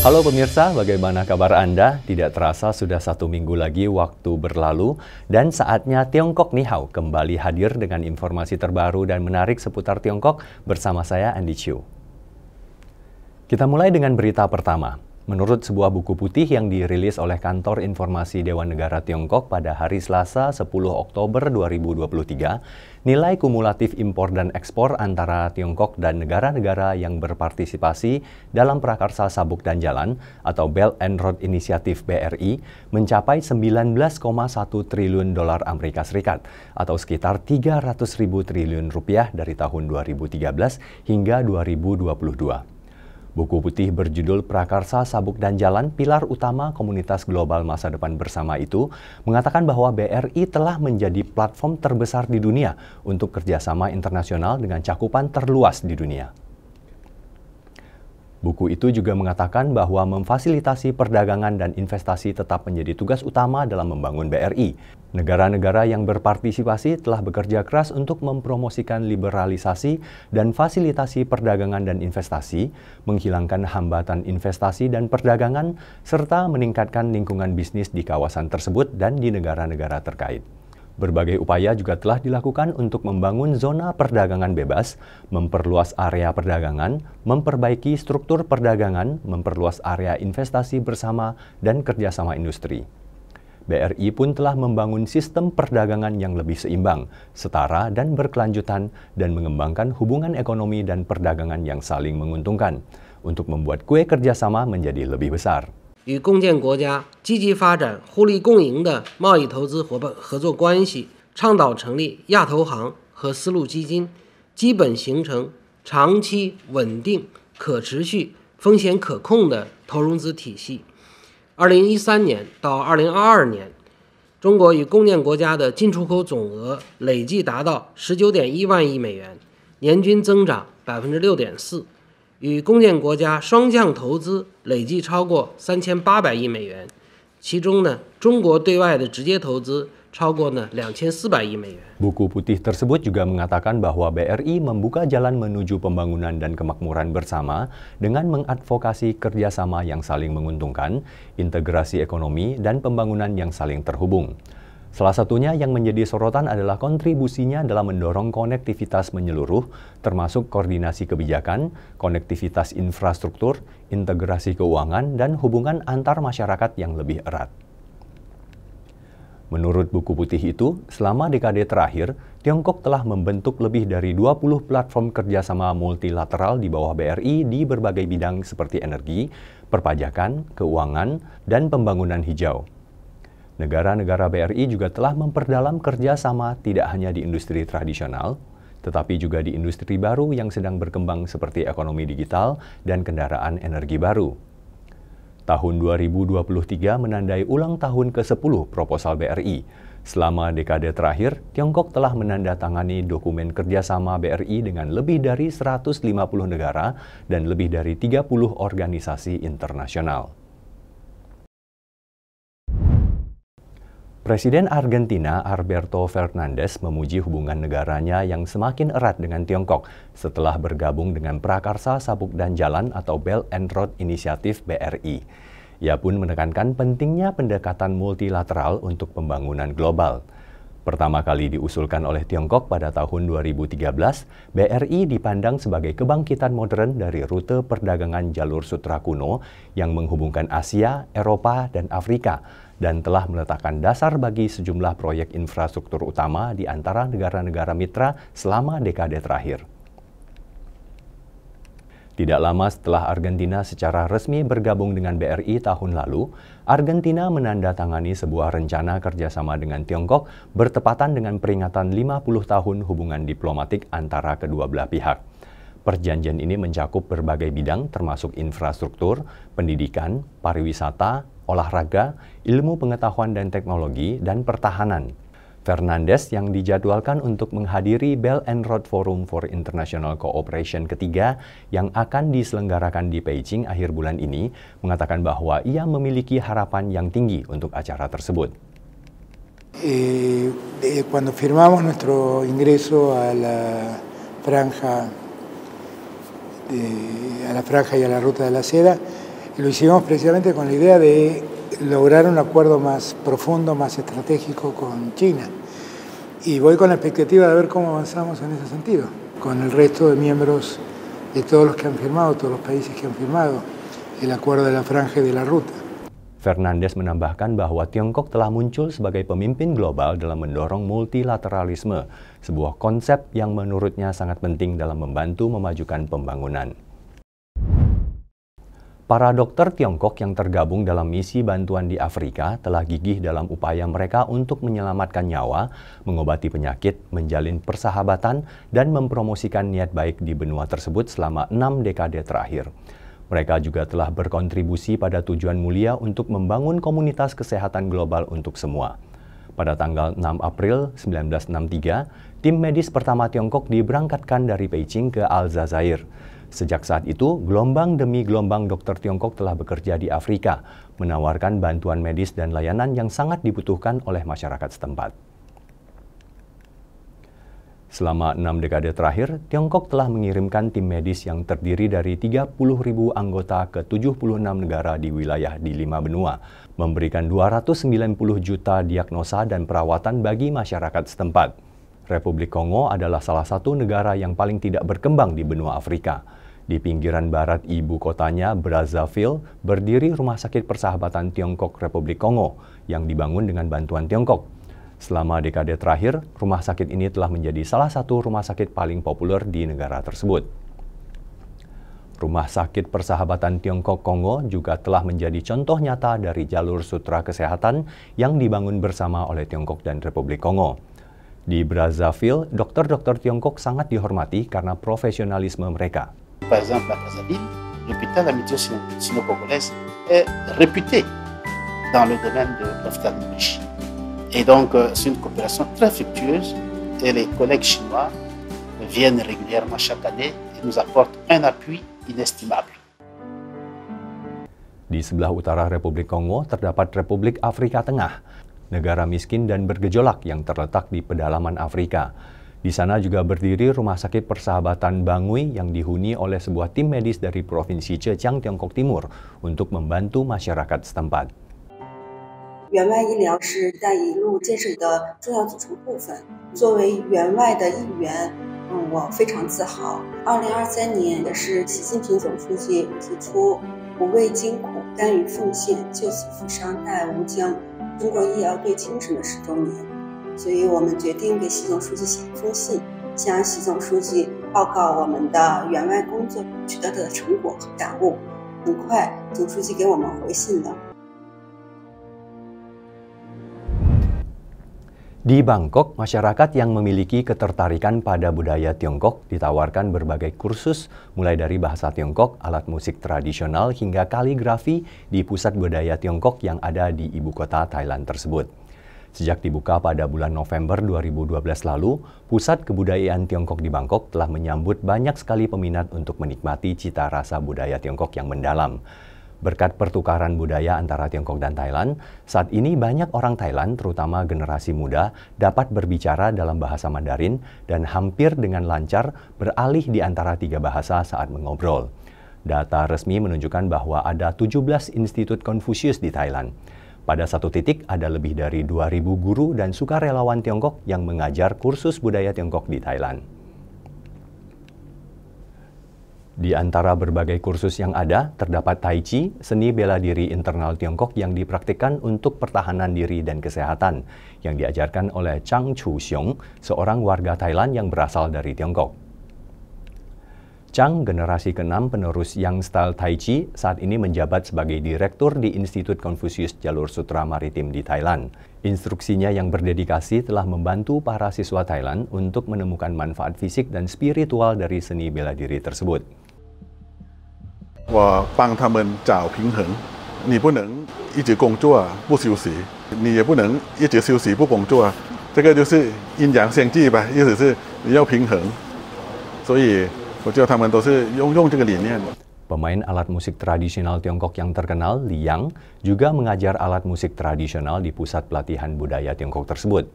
Halo pemirsa, bagaimana kabar Anda? Tidak terasa sudah satu minggu lagi waktu berlalu dan saatnya Tiongkok Nihao kembali hadir dengan informasi terbaru dan menarik seputar Tiongkok bersama saya Andy Chiu. Kita mulai dengan berita pertama. Menurut sebuah buku putih yang dirilis oleh Kantor Informasi Dewan Negara Tiongkok pada hari Selasa 10 Oktober 2023, nilai kumulatif impor dan ekspor antara Tiongkok dan negara-negara yang berpartisipasi dalam Prakarsa Sabuk dan Jalan atau Belt and Road Initiative BRI mencapai 19,1 triliun dolar Amerika Serikat atau sekitar 300 ribu triliun rupiah dari tahun 2013 hingga 2022. Buku putih berjudul Prakarsa Sabuk dan Jalan Pilar Utama Komunitas Global Masa Depan Bersama itu mengatakan bahwa BRI telah menjadi platform terbesar di dunia untuk kerjasama internasional dengan cakupan terluas di dunia. Buku itu juga mengatakan bahwa memfasilitasi perdagangan dan investasi tetap menjadi tugas utama dalam membangun BRI. Negara-negara yang berpartisipasi telah bekerja keras untuk mempromosikan liberalisasi dan fasilitasi perdagangan dan investasi, menghilangkan hambatan investasi dan perdagangan, serta meningkatkan lingkungan bisnis di kawasan tersebut dan di negara-negara terkait. Berbagai upaya juga telah dilakukan untuk membangun zona perdagangan bebas, memperluas area perdagangan, memperbaiki struktur perdagangan, memperluas area investasi bersama, dan kerjasama industri. BRI pun telah membangun sistem perdagangan yang lebih seimbang, setara dan berkelanjutan, dan mengembangkan hubungan ekonomi dan perdagangan yang saling menguntungkan, untuk membuat kue kerjasama menjadi lebih besar. 与共建国家积极发展互利共赢的贸易投资伙伴合作关系，倡导成立亚投行和丝路基金，基本形成长期稳定、可持续、风险可控的投融资体系。二零一三年到二零二二年，中国与共建国家的进出口总额累计达到十九点一万亿美元，年均增长百分之六点四。与共建国家双向投资累计超过三千八百亿美元，其中呢，中国对外的直接投资超过呢两千四百亿美元。Buku putih tersebut juga mengatakan bahwa BRI membuka jalan menuju pembangunan dan kemakmuran bersama dengan mengadvokasi kerjasama yang saling menguntungkan, integrasi ekonomi dan pembangunan yang saling terhubung. Salah satunya yang menjadi sorotan adalah kontribusinya dalam mendorong konektivitas menyeluruh, termasuk koordinasi kebijakan, konektivitas infrastruktur, integrasi keuangan, dan hubungan antar masyarakat yang lebih erat. Menurut buku putih itu, selama dekade terakhir, Tiongkok telah membentuk lebih dari 20 platform kerjasama multilateral di bawah BRI di berbagai bidang seperti energi, perpajakan, keuangan, dan pembangunan hijau. Negara-negara BRI juga telah memperdalam kerjasama tidak hanya di industri tradisional, tetapi juga di industri baru yang sedang berkembang seperti ekonomi digital dan kendaraan energi baru. Tahun 2023 menandai ulang tahun ke-10 proposal BRI. Selama dekade terakhir, Tiongkok telah menandatangani dokumen kerjasama BRI dengan lebih dari 150 negara dan lebih dari 30 organisasi internasional. Presiden Argentina Alberto Fernandez memuji hubungan negaranya yang semakin erat dengan Tiongkok setelah bergabung dengan Prakarsa Sabuk dan Jalan atau Belt and Road Initiative BRI. Ia pun menekankan pentingnya pendekatan multilateral untuk pembangunan global. Pertama kali diusulkan oleh Tiongkok pada tahun 2013, BRI dipandang sebagai kebangkitan modern dari rute perdagangan jalur sutra kuno yang menghubungkan Asia, Eropa, dan Afrika dan telah meletakkan dasar bagi sejumlah proyek infrastruktur utama di antara negara-negara mitra selama dekade terakhir. Tidak lama setelah Argentina secara resmi bergabung dengan BRI tahun lalu, Argentina menandatangani sebuah rencana kerjasama dengan Tiongkok bertepatan dengan peringatan 50 tahun hubungan diplomatik antara kedua belah pihak. Perjanjian ini mencakup berbagai bidang termasuk infrastruktur, pendidikan, pariwisata, olahraga, ilmu pengetahuan dan teknologi, dan pertahanan. Fernandes yang dijadwalkan untuk menghadiri Bell and Road Forum for International Cooperation ketiga yang akan diselenggarakan di Beijing akhir bulan ini mengatakan bahwa ia memiliki harapan yang tinggi untuk acara tersebut. Eh, eh, cuando firmamos nuestro ingreso a la franja Este, a la franja y a la ruta de la seda. Lo hicimos precisamente con la idea de lograr un acuerdo más profundo, más estratégico con China. Y voy con la expectativa de ver cómo avanzamos en ese sentido, con el resto de miembros de todos los que han firmado, todos los países que han firmado el acuerdo de la franja y de la ruta. Fernández menambahkan bahwa Tiongkok telah muncul sebagai pemimpin global dalam mendorong multilateralisme sebuah konsep yang menurutnya sangat penting dalam membantu memajukan pembangunan. Para dokter Tiongkok yang tergabung dalam misi bantuan di Afrika telah gigih dalam upaya mereka untuk menyelamatkan nyawa, mengobati penyakit, menjalin persahabatan, dan mempromosikan niat baik di benua tersebut selama enam dekade terakhir. Mereka juga telah berkontribusi pada tujuan mulia untuk membangun komunitas kesehatan global untuk semua. Pada tanggal 6 April 1963, tim medis pertama Tiongkok diberangkatkan dari Beijing ke Aljazair. Sejak saat itu, gelombang demi gelombang dokter Tiongkok telah bekerja di Afrika, menawarkan bantuan medis dan layanan yang sangat dibutuhkan oleh masyarakat setempat. Selama enam dekade terakhir, Tiongkok telah mengirimkan tim medis yang terdiri dari 30 ribu anggota ke 76 negara di wilayah di lima benua, memberikan 290 juta diagnosa dan perawatan bagi masyarakat setempat. Republik Kongo adalah salah satu negara yang paling tidak berkembang di benua Afrika. Di pinggiran barat ibu kotanya, Brazzaville, berdiri Rumah Sakit Persahabatan Tiongkok Republik Kongo yang dibangun dengan bantuan Tiongkok. Selama dekade terakhir, rumah sakit ini telah menjadi salah satu rumah sakit paling populer di negara tersebut. Rumah Sakit Persahabatan Tiongkok Kongo juga telah menjadi contoh nyata dari jalur sutra kesehatan yang dibangun bersama oleh Tiongkok dan Republik Kongo. Di Brazzaville, dokter-dokter Tiongkok sangat dihormati karena profesionalisme mereka. Par exemple, à Brazzaville, l'hôpital Sino-Congolaise est réputé dans le domaine de l'ophtalmologie. Et donc, euh, c'est une coopération très fructueuse et les collègues chinois viennent régulièrement chaque année et nous apportent un appui inestimable. Di sebelah utara Republik Kongo terdapat Republik Afrika Tengah, negara miskin dan bergejolak yang terletak di pedalaman Afrika. Di sana juga berdiri Rumah Sakit Persahabatan Bangui yang dihuni oleh sebuah tim medis dari Provinsi Zhejiang, Tiongkok Timur untuk membantu masyarakat setempat. 援外医疗是一带一路建设的重要组成部分。作为援外的一员，嗯，我非常自豪。二零二三年也是习近平总书记提出“不畏艰苦、甘于奉献、救死扶伤、大爱无疆”中国医疗队精神的十周年，所以我们决定给习总书记写一封信，向习总书记报告我们的援外工作取得的成果和感悟。很快，总书记给我们回信了。Di Bangkok, masyarakat yang memiliki ketertarikan pada budaya Tiongkok ditawarkan berbagai kursus, mulai dari bahasa Tiongkok, alat musik tradisional, hingga kaligrafi di pusat budaya Tiongkok yang ada di ibu kota Thailand tersebut. Sejak dibuka pada bulan November 2012 lalu, Pusat Kebudayaan Tiongkok di Bangkok telah menyambut banyak sekali peminat untuk menikmati cita rasa budaya Tiongkok yang mendalam. Berkat pertukaran budaya antara Tiongkok dan Thailand, saat ini banyak orang Thailand, terutama generasi muda, dapat berbicara dalam bahasa Mandarin dan hampir dengan lancar beralih di antara tiga bahasa saat mengobrol. Data resmi menunjukkan bahwa ada 17 institut Konfusius di Thailand. Pada satu titik ada lebih dari 2.000 guru dan sukarelawan Tiongkok yang mengajar kursus budaya Tiongkok di Thailand. Di antara berbagai kursus yang ada, terdapat Tai Chi, seni bela diri internal Tiongkok yang dipraktikkan untuk pertahanan diri dan kesehatan, yang diajarkan oleh Chang Chu Xiong, seorang warga Thailand yang berasal dari Tiongkok. Chang, generasi ke-6 penerus yang style Tai Chi, saat ini menjabat sebagai direktur di Institut Konfusius Jalur Sutra Maritim di Thailand. Instruksinya yang berdedikasi telah membantu para siswa Thailand untuk menemukan manfaat fisik dan spiritual dari seni bela diri tersebut. 我帮他们找平衡，你不能一直工作不休息，你也不能一直休息不工作，这个就是阴阳相济吧，意思是你要平衡。所以我觉得他们都是用用这个理念。Pemain alat musik tradisional Tiongkok yang terkenal, Liang, juga mengajar alat musik tradisional di Pusat Pelatihan Budaya Tiongkok tersebut.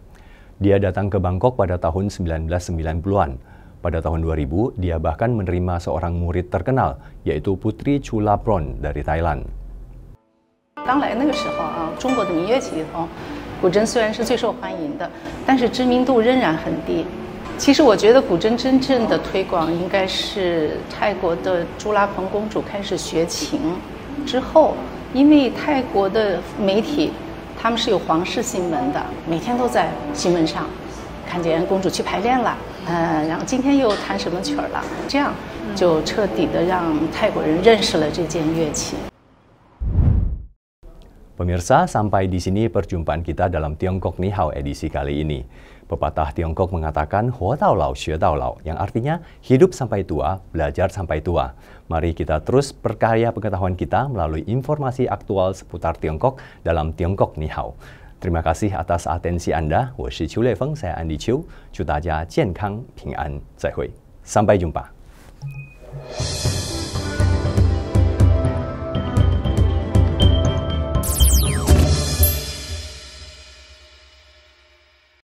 Dia datang ke Bangkok pada tahun 1990-an Pada tahun 2000, dia bahkan menerima seorang murid terkenal, yaitu Putri Chulapron dari Thailand. 当来那个时候，啊，中国的民乐器里头，古筝虽然是最受欢迎的，但是知名度仍然很低。其实我觉得古筝真正的推广应该是泰国的朱拉蓬公主开始学琴之后，因为泰国的媒体，他们是有皇室新闻的，每天都在新闻上看见公主去排练了。呃，然后今天又弹什么曲儿了？这样就彻底的让泰国人认识了这件乐器。Pemirsa, sampai di sini perjumpaan kita dalam Tiongkok Nihao edisi kali ini. Pepatah Tiongkok mengatakan Hua Tao Lao Xue Tao Lao, yang artinya hidup sampai tua, belajar sampai tua. Mari kita terus perkaya pengetahuan kita melalui informasi aktual seputar Tiongkok dalam Tiongkok Nihao. Terima kasih atas atensi Anda. Feng, 我是邱烈峰，saya Andi Sampai jumpa。